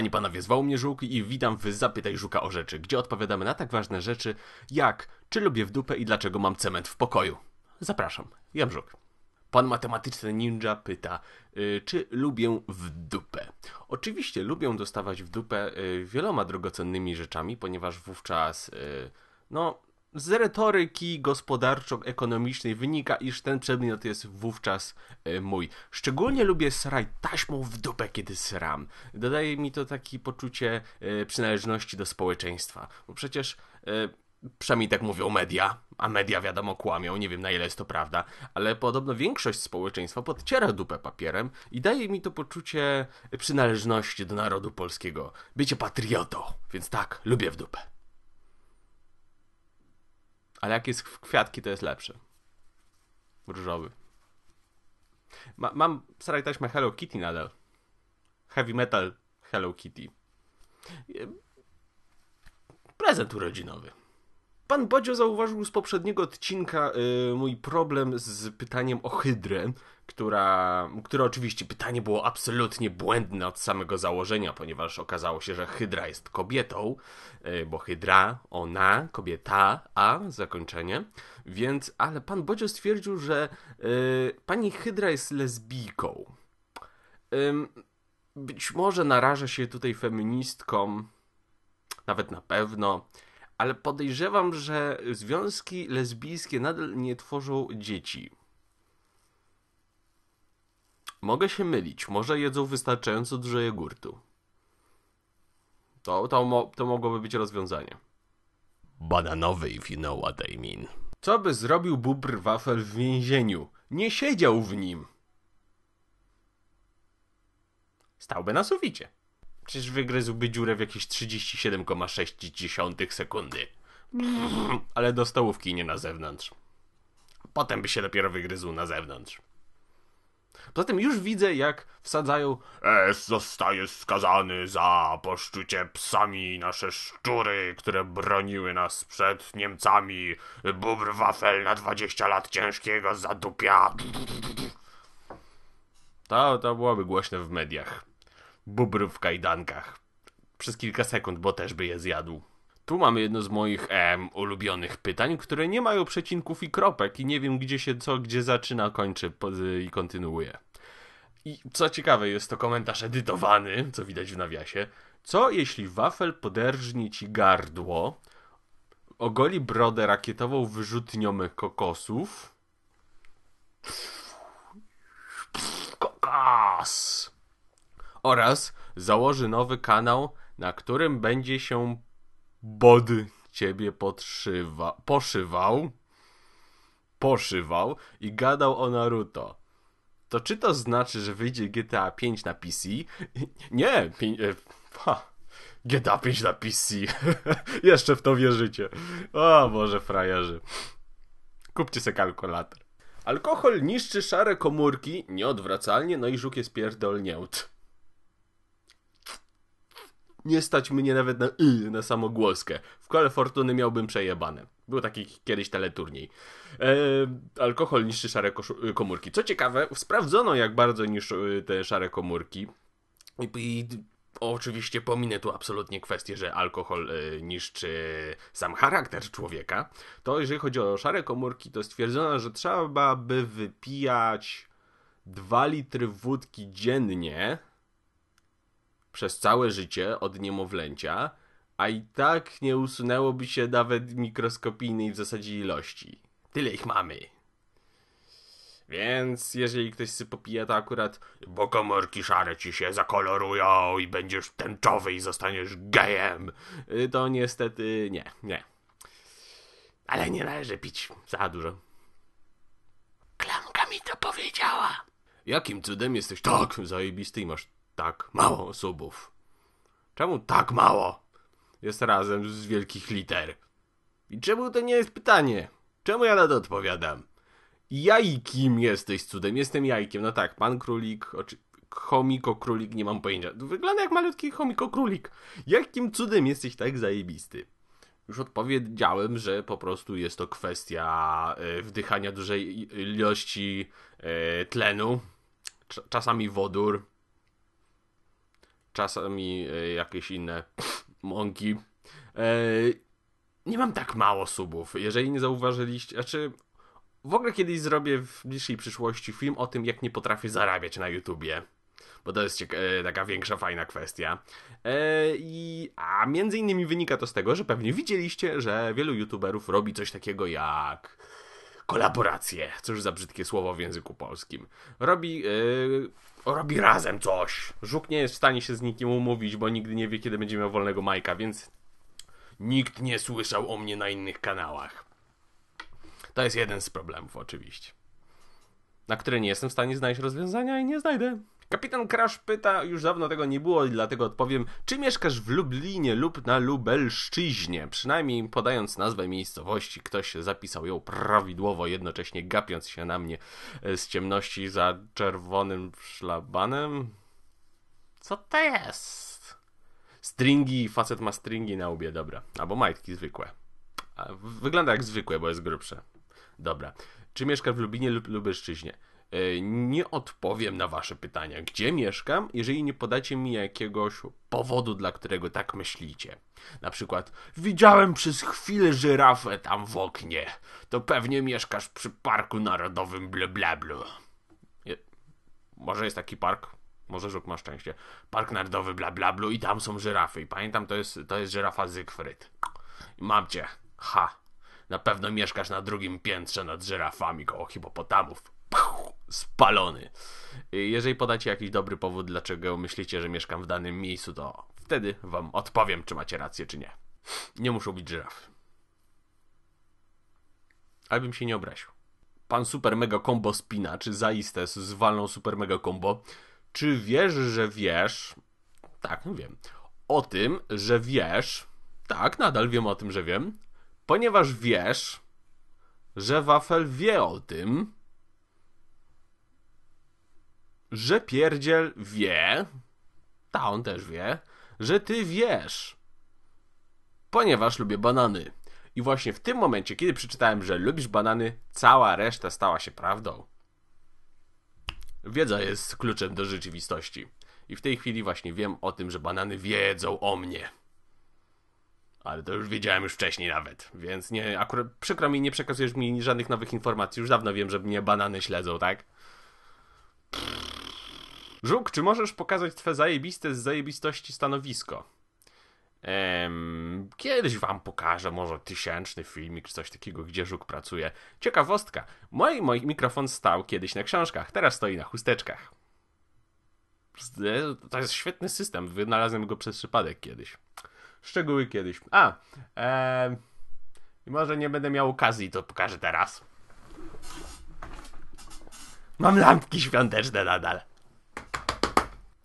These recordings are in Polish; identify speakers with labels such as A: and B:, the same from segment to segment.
A: Panie panowie, zwał mnie Żuk i witam w Zapytaj Żuka o rzeczy, gdzie odpowiadamy na tak ważne rzeczy jak czy lubię w dupę i dlaczego mam cement w pokoju. Zapraszam, ja Żuk. Pan matematyczny ninja pyta, yy, czy lubię w dupę? Oczywiście lubię dostawać w dupę yy, wieloma drogocennymi rzeczami, ponieważ wówczas, yy, no, z retoryki gospodarczo-ekonomicznej wynika, iż ten przedmiot jest wówczas e, mój. Szczególnie lubię sraj taśmą w dupę, kiedy sram. Dodaje mi to takie poczucie e, przynależności do społeczeństwa. Bo przecież, e, przynajmniej tak mówią media, a media wiadomo kłamią, nie wiem na ile jest to prawda, ale podobno większość społeczeństwa podciera dupę papierem i daje mi to poczucie przynależności do narodu polskiego. Bycie patriotą. Więc tak, lubię w dupę. Ale jak jest w kwiatki, to jest lepszy. Różowy. Ma, mam staraj taśmę Hello Kitty nadal. Heavy metal Hello Kitty. Prezent urodzinowy. Pan Bodzio zauważył z poprzedniego odcinka y, mój problem z pytaniem o Hydrę, która, które oczywiście pytanie było absolutnie błędne od samego założenia, ponieważ okazało się, że Hydra jest kobietą, y, bo Hydra, ona, kobieta, a zakończenie. Więc, ale pan Bodzio stwierdził, że y, pani Hydra jest lesbijką. być może naraża się tutaj feministkom, nawet na pewno ale podejrzewam, że związki lesbijskie nadal nie tworzą dzieci. Mogę się mylić, może jedzą wystarczająco dużo jogurtu. To, to, to mogłoby być rozwiązanie. Bananowy, if you know what I mean. Co by zrobił Bubr Wafel w więzieniu? Nie siedział w nim. Stałby na suficie. Przecież wygryzłby dziurę w jakieś 37,6 sekundy. Ale do stołówki, nie na zewnątrz. Potem by się dopiero wygryzł na zewnątrz. Poza tym już widzę, jak wsadzają S zostaje skazany za poszczucie psami nasze szczury, które broniły nas przed Niemcami. Bubr wafel na 20 lat ciężkiego zadupia. To, to byłoby głośne w mediach bubr w kajdankach. Przez kilka sekund, bo też by je zjadł. Tu mamy jedno z moich em, ulubionych pytań, które nie mają przecinków i kropek i nie wiem gdzie się co, gdzie zaczyna, kończy y, i kontynuuje. I co ciekawe, jest to komentarz edytowany, co widać w nawiasie. Co jeśli wafel poderżni ci gardło, ogoli brodę rakietową wyrzutnią kokosów? Kokos! oraz założy nowy kanał, na którym będzie się bod ciebie podszywa, poszywał, poszywał i gadał o Naruto. To czy to znaczy, że wyjdzie GTA 5 na PC? Nie, pi, ha, e, GTA 5 na PC. Jeszcze w to wierzycie. O Boże, frajerzy. Kupcie sobie kalkulator. Alkohol niszczy szare komórki nieodwracalnie, no i żuk jest pierdolnieut nie stać mnie nawet na y, na samogłoskę. W kole fortuny miałbym przejebane. Był taki kiedyś teleturniej. E, alkohol niszczy szare y, komórki. Co ciekawe, sprawdzono jak bardzo niszczy te szare komórki. I, i oczywiście pominę tu absolutnie kwestię, że alkohol y, niszczy sam charakter człowieka. To jeżeli chodzi o szare komórki, to stwierdzono, że trzeba by wypijać 2 litry wódki dziennie przez całe życie od niemowlęcia, a i tak nie usunęłoby się nawet mikroskopijnej w zasadzie ilości. Tyle ich mamy. Więc jeżeli ktoś się popija, to akurat bo komórki szare ci się zakolorują i będziesz tęczowy i zostaniesz gejem, y, to niestety nie, nie. Ale nie należy pić za dużo. Klamka mi to powiedziała. Jakim cudem jesteś tak zajebisty i masz tak mało subów? Czemu tak mało jest razem z wielkich liter? I czemu to nie jest pytanie? Czemu ja na to odpowiadam? Jajkim jesteś cudem, jestem jajkiem. No tak, pan królik, oczy... chomiko królik, nie mam pojęcia. Wygląda jak malutki chomiko królik. Jakim cudem jesteś tak zajebisty? Już odpowiedziałem, że po prostu jest to kwestia e, wdychania dużej ilości e, tlenu, czasami wodór, czasami e, jakieś inne mąki. E, nie mam tak mało subów. Jeżeli nie zauważyliście, znaczy w ogóle kiedyś zrobię w bliższej przyszłości film o tym, jak nie potrafię zarabiać na YouTubie. Bo to jest e, taka większa, fajna kwestia. i, a między innymi wynika to z tego, że pewnie widzieliście, że wielu YouTuberów robi coś takiego jak kolaborację, cóż za brzydkie słowo w języku polskim, robi, yy, robi razem coś. Żuk nie jest w stanie się z nikim umówić, bo nigdy nie wie, kiedy będzie miał wolnego Majka, więc nikt nie słyszał o mnie na innych kanałach. To jest jeden z problemów, oczywiście, na który nie jestem w stanie znaleźć rozwiązania i nie znajdę. Kapitan Crash pyta, już dawno tego nie było i dlatego odpowiem, czy mieszkasz w Lublinie lub na Lubelszczyźnie? Przynajmniej podając nazwę miejscowości, ktoś zapisał ją prawidłowo, jednocześnie gapiąc się na mnie e, z ciemności za czerwonym szlabanem. Co to jest? Stringi, facet ma stringi na łbie, dobra. Albo majtki zwykłe. Wygląda jak zwykłe, bo jest grubsze. Dobra. Czy mieszkasz w Lublinie lub Lubelszczyźnie? E, nie odpowiem na wasze pytania, gdzie mieszkam, jeżeli nie podacie mi jakiegoś powodu, dla którego tak myślicie. Na przykład, widziałem przez chwilę żyrafę tam w oknie. To pewnie mieszkasz przy Parku Narodowym blablablu. Może jest taki park, może Żuk ma szczęście. Park Narodowy blablablu i tam są żyrafy. I pamiętam, to jest, to jest żyrafa Zygfryd. Mam cię. Ha. Na pewno mieszkasz na drugim piętrze nad żyrafami koło hipopotamów spalony. Jeżeli podacie jakiś dobry powód, dlaczego myślicie, że mieszkam w danym miejscu, to wtedy wam odpowiem, czy macie rację, czy nie. Nie muszą być żyrafy. Abym się nie obraził. Pan Super Mega Combo spina, czy zaiste z walną Super Mega Combo. Czy wiesz, że wiesz? Tak, no wiem. O tym, że wiesz. Tak, nadal wiem o tym, że wiem. Ponieważ wiesz, że Wafel wie o tym, że pierdziel wie, ta on też wie, że ty wiesz. Ponieważ lubię banany. I właśnie w tym momencie, kiedy przeczytałem, że lubisz banany, cała reszta stała się prawdą. Wiedza jest kluczem do rzeczywistości. I w tej chwili właśnie wiem o tym, że banany wiedzą o mnie. Ale to już wiedziałem już wcześniej nawet, więc nie, akurat przykro mi, nie przekazujesz mi żadnych nowych informacji. Już dawno wiem, że mnie banany śledzą, tak? Żuk, czy możesz pokazać twoje zajebiste z zajebistości stanowisko? Ehm, kiedyś wam pokażę może tysięczny filmik czy coś takiego, gdzie Żuk pracuje. Ciekawostka. Mój, mój mikrofon stał kiedyś na książkach, teraz stoi na chusteczkach. To jest świetny system. Wynalazłem go przez przypadek kiedyś. Szczegóły kiedyś. A, ehm, może nie będę miał okazji, to pokażę teraz. Mam lampki świąteczne nadal.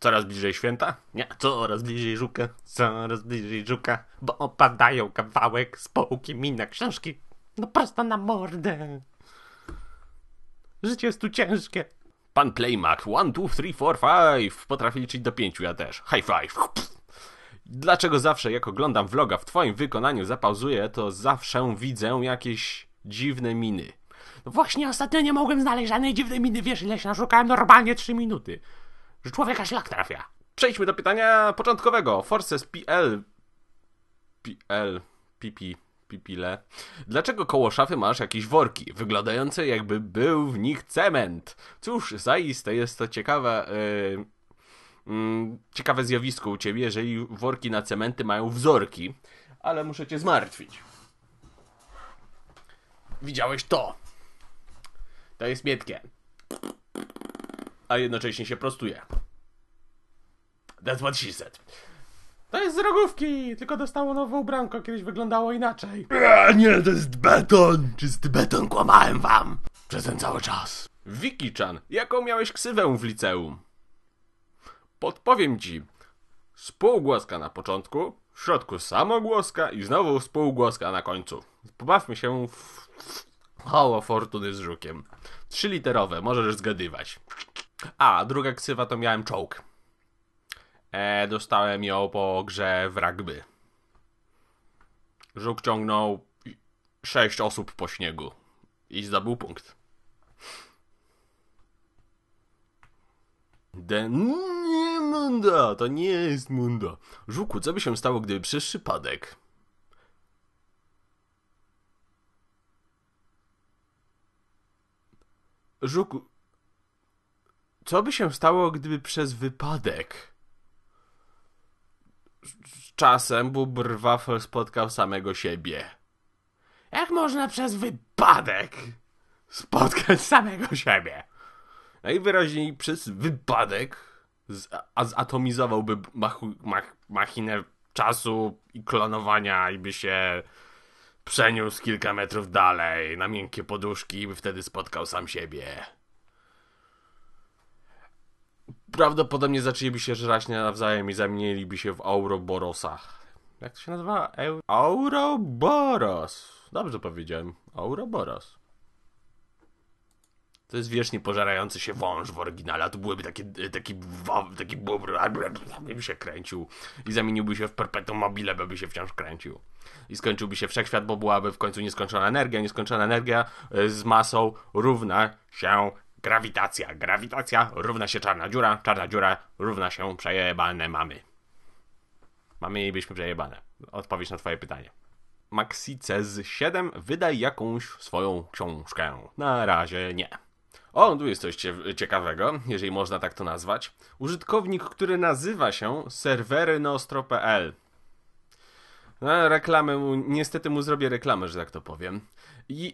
A: Coraz bliżej święta? Nie, coraz bliżej żuka, coraz bliżej żuka, bo opadają kawałek z połki mi książki. No prosto na mordę. Życie jest tu ciężkie. Pan Playmak, one two three four five, Potrafi liczyć do pięciu ja też. High five. Dlaczego zawsze jak oglądam vloga w twoim wykonaniu zapauzuję, to zawsze widzę jakieś dziwne miny. No właśnie ostatnio nie mogłem znaleźć żadnej dziwnej miny, wiesz ile się naszukałem, normalnie 3 minuty. Że człowieka szlak trafia. Przejdźmy do pytania początkowego. Forces PL... PL... Pipi. Pipile. Dlaczego koło szafy masz jakieś worki, wyglądające jakby był w nich cement? Cóż, zaiste jest to ciekawe... Yy mm, ciekawe zjawisko u ciebie, jeżeli worki na cementy mają wzorki, ale muszę cię zmartwić. Widziałeś to. To jest miętkie. A jednocześnie się prostuje. That's what she said. To jest z rogówki, tylko dostało nową ubranko, kiedyś wyglądało inaczej. nie, to jest beton! Czysty beton, kłamałem wam! Przez ten cały czas. Wiki-chan, jaką miałeś ksywę w liceum? Podpowiem ci. Spółgłoska na początku, w środku samogłoska i znowu spółgłoska na końcu. Pobawmy się w Koło fortuny z żukiem. Trzyliterowe, możesz zgadywać. A, druga ksywa to miałem czołg. E, dostałem ją po grze w rugby. Żuk ciągnął sześć osób po śniegu i zdobył punkt. Den nie mundo, to nie jest mundo. Żuku, co by się stało, gdyby przyszedł przypadek? Żuku, co by się stało, gdyby przez wypadek z czasem Waffle spotkał samego siebie? Jak można przez wypadek spotkać samego siebie? Najwyraźniej no przez wypadek z, a zatomizowałby machinę czasu i klonowania i by się przeniósł kilka metrów dalej, na miękkie poduszki, by wtedy spotkał sam siebie. Prawdopodobnie zaczęliby się żrać nawzajem i zamieniliby się w Auroborosach. Jak to się nazywa? Auroboros. Dobrze powiedziałem. Auroboros. To jest wiecznie pożerający się wąż w oryginale, a tu byłyby taki, taki bubr, by się kręcił i zamieniłby się w perpetuum mobile, by się wciąż kręcił. I skończyłby się wszechświat, bo byłaby w końcu nieskończona energia, nieskończona energia e, z masą równa się grawitacja, grawitacja równa się czarna dziura, czarna dziura równa się przejebane mamy. Mamy i byśmy przejebane. Odpowiedź na twoje pytanie. Maxice Cz. 7 wydaj jakąś swoją książkę. Na razie nie. O, tu jest coś ciekawego, jeżeli można tak to nazwać. Użytkownik, który nazywa się serwerynostro.pl. No, reklamę, mu, niestety mu zrobię reklamę, że tak to powiem. I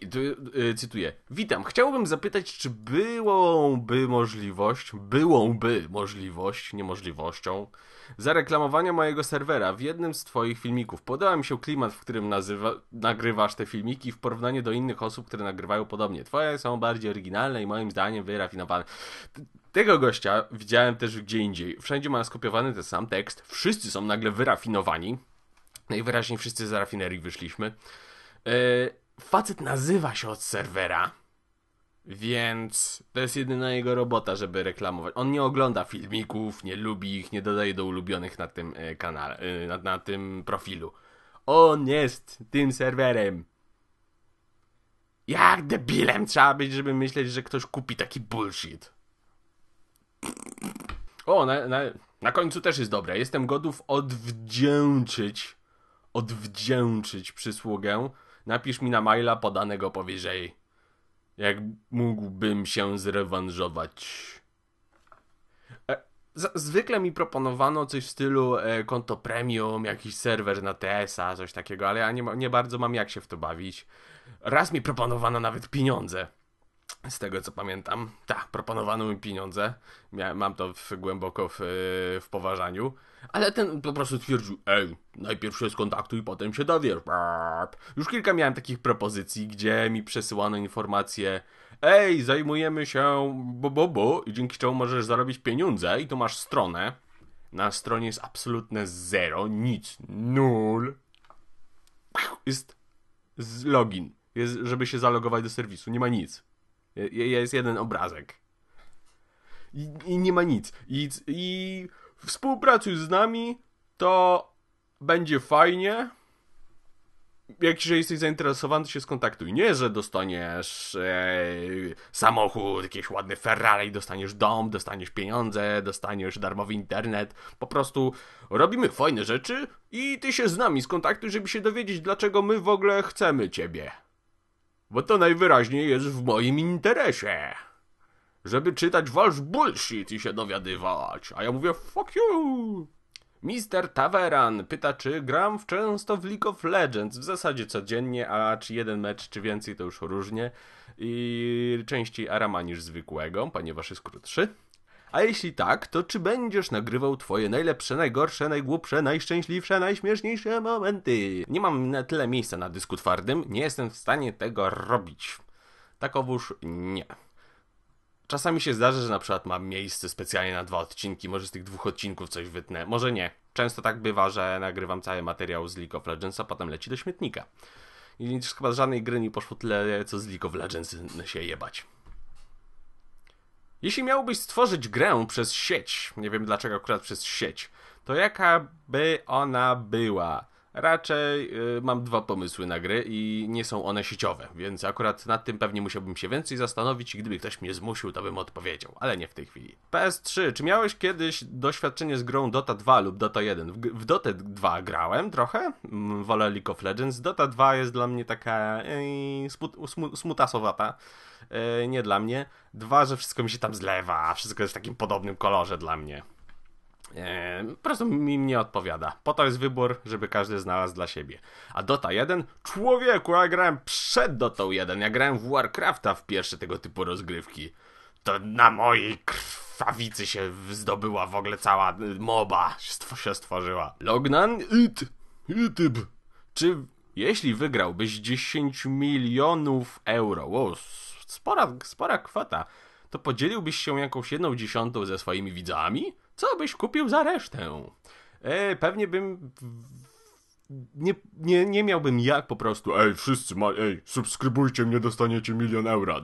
A: y, cytuję. Witam, chciałbym zapytać, czy byłoby możliwość, byłoby możliwość, niemożliwością, zareklamowania mojego serwera w jednym z Twoich filmików. Podoba mi się klimat, w którym nazywa, nagrywasz te filmiki w porównaniu do innych osób, które nagrywają podobnie. Twoje są bardziej oryginalne i moim zdaniem wyrafinowane. Tego gościa widziałem też gdzie indziej. Wszędzie ma skopiowany ten sam tekst, wszyscy są nagle wyrafinowani Najwyraźniej no wszyscy z rafinerii wyszliśmy. Yy, facet nazywa się od serwera, więc to jest jedyna jego robota, żeby reklamować. On nie ogląda filmików, nie lubi ich, nie dodaje do ulubionych na tym e, kanale, e, na, na tym profilu. On jest tym serwerem. Jak debilem trzeba być, żeby myśleć, że ktoś kupi taki bullshit. O, na, na, na końcu też jest dobre. Jestem gotów odwdzięczyć odwdzięczyć przysługę, napisz mi na maila podanego powyżej. Jak mógłbym się zrewanżować? E, zwykle mi proponowano coś w stylu e, konto premium, jakiś serwer na TS-a, coś takiego, ale ja nie, nie bardzo mam jak się w to bawić. Raz mi proponowano nawet pieniądze. Z tego co pamiętam, tak, proponowano mi pieniądze. mam to w, głęboko w, w poważaniu. Ale ten po prostu twierdził, ej, najpierw się skontaktuj, potem się dowiesz. Już kilka miałem takich propozycji, gdzie mi przesyłano informacje, ej, zajmujemy się bobobo bo, bo, i dzięki czemu możesz zarobić pieniądze i tu masz stronę. Na stronie jest absolutne zero, nic, nul. Jest login, jest, żeby się zalogować do serwisu, nie ma nic. Jest jeden obrazek. I, i nie ma nic. I, I współpracuj z nami, to będzie fajnie. Jak jeżeli jesteś zainteresowany, to się skontaktuj. Nie, że dostaniesz e, samochód, jakieś ładne Ferrari, dostaniesz dom, dostaniesz pieniądze, dostaniesz darmowy internet. Po prostu robimy fajne rzeczy i ty się z nami skontaktuj, żeby się dowiedzieć, dlaczego my w ogóle chcemy ciebie bo to najwyraźniej jest w moim interesie. Żeby czytać wasz bullshit i się dowiadywać. A ja mówię, fuck you! Mister Taveran pyta, czy gram w często w League of Legends. W zasadzie codziennie, a czy jeden mecz, czy więcej, to już różnie. I częściej Arama niż zwykłego, ponieważ jest krótszy. A jeśli tak, to czy będziesz nagrywał twoje najlepsze, najgorsze, najgłupsze, najszczęśliwsze, najśmieszniejsze momenty? Nie mam na tyle miejsca na dysku twardym, nie jestem w stanie tego robić. Takowóż nie. Czasami się zdarza, że na przykład mam miejsce specjalnie na dwa odcinki, może z tych dwóch odcinków coś wytnę, może nie. Często tak bywa, że nagrywam cały materiał z League of Legends, a potem leci do śmietnika. I chyba z żadnej gry nie poszło tyle, co z League of Legends się jebać. Jeśli miałbyś stworzyć grę przez sieć, nie wiem dlaczego akurat przez sieć, to jaka by ona była? Raczej y, mam dwa pomysły na gry i nie są one sieciowe, więc akurat nad tym pewnie musiałbym się więcej zastanowić i gdyby ktoś mnie zmusił, to bym odpowiedział, ale nie w tej chwili. PS3, czy miałeś kiedyś doświadczenie z grą Dota 2 lub Dota 1? W, w Dota 2 grałem trochę, mm, wolę League of Legends, Dota 2 jest dla mnie taka ej, smut, smutasowata. E, nie dla mnie. Dwa, że wszystko mi się tam zlewa, a wszystko jest w takim podobnym kolorze dla mnie. E, po prostu mi nie odpowiada. Po to jest wybór, żeby każdy znalazł dla siebie. A Dota 1? Człowieku, ja grałem przed Dotą 1, ja grałem w Warcrafta w pierwsze tego typu rozgrywki. To na mojej krwawicy się zdobyła w ogóle cała moba się stworzyła. Lognan it, ityb. Czy jeśli wygrałbyś 10 milionów euro, wow, spora, spora kwota, to podzieliłbyś się jakąś jedną dziesiątą ze swoimi widzami? Co byś kupił za resztę? E, pewnie bym nie, nie, nie miałbym jak po prostu, ej, wszyscy, ma, ej, subskrybujcie mnie, dostaniecie milion euro.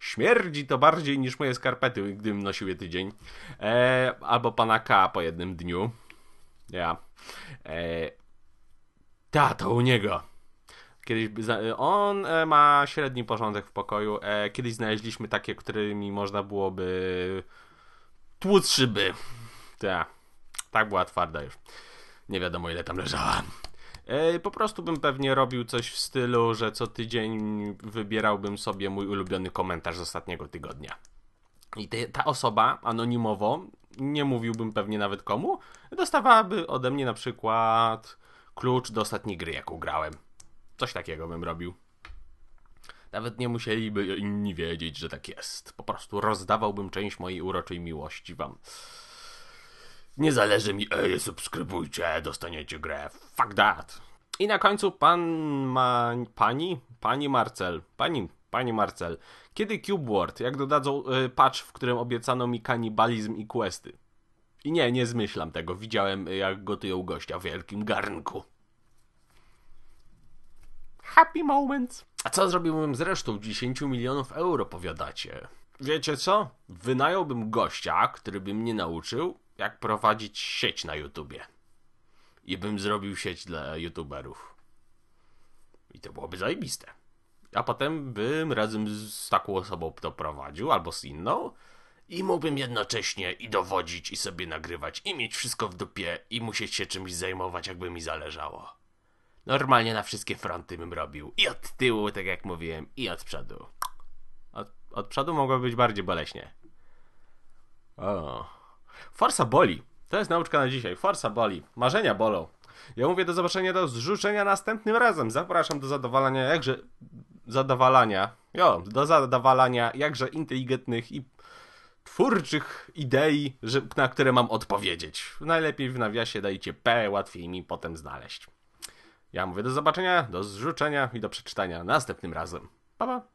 A: Śmierdzi to bardziej niż moje skarpety, gdybym nosił je tydzień. E, albo pana K po jednym dniu. Ja. E, u niego. Kiedyś on e, ma średni porządek w pokoju. E, kiedyś znaleźliśmy takie, którymi można byłoby tłuc szyby. Tak, tak była twarda już. Nie wiadomo ile tam leżała. E, po prostu bym pewnie robił coś w stylu, że co tydzień wybierałbym sobie mój ulubiony komentarz z ostatniego tygodnia. I te, ta osoba anonimowo, nie mówiłbym pewnie nawet komu, dostawałaby ode mnie na przykład klucz do ostatniej gry, jaką grałem. Coś takiego bym robił. Nawet nie musieliby inni wiedzieć, że tak jest. Po prostu rozdawałbym część mojej uroczej miłości wam. Nie zależy mi, ej, subskrybujcie, dostaniecie grę. Fuck that. I na końcu pan ma, pani, pani Marcel, pani, pani Marcel, kiedy Cube World, jak dodadzą y, patch, w którym obiecano mi kanibalizm i questy? I nie, nie zmyślam tego, widziałem y, jak gotują gościa w wielkim garnku. Happy moments. A co zrobiłbym z resztą 10 milionów euro, powiadacie? Wiecie co? Wynająłbym gościa, który by mnie nauczył, jak prowadzić sieć na YouTubie. I bym zrobił sieć dla YouTuberów. I to byłoby zajebiste. A potem bym razem z taką osobą to prowadził, albo z inną. I mógłbym jednocześnie i dowodzić, i sobie nagrywać, i mieć wszystko w dupie, i musieć się czymś zajmować, jakby mi zależało. Normalnie na wszystkie fronty bym robił. I od tyłu, tak jak mówiłem, i od przodu. Od, od przodu mogło być bardziej boleśnie. O. Forsa boli. To jest nauczka na dzisiaj. Forsa boli. Marzenia bolą. Ja mówię do zobaczenia, do zrzucenia następnym razem. Zapraszam do zadowalania, jakże... Zadowalania. Jo, do zadowalania jakże inteligentnych i twórczych idei, że, na które mam odpowiedzieć. Najlepiej w nawiasie dajcie P, łatwiej mi potem znaleźć. Ja mówię do zobaczenia, do zrzucenia i do przeczytania następnym razem. Pa, pa!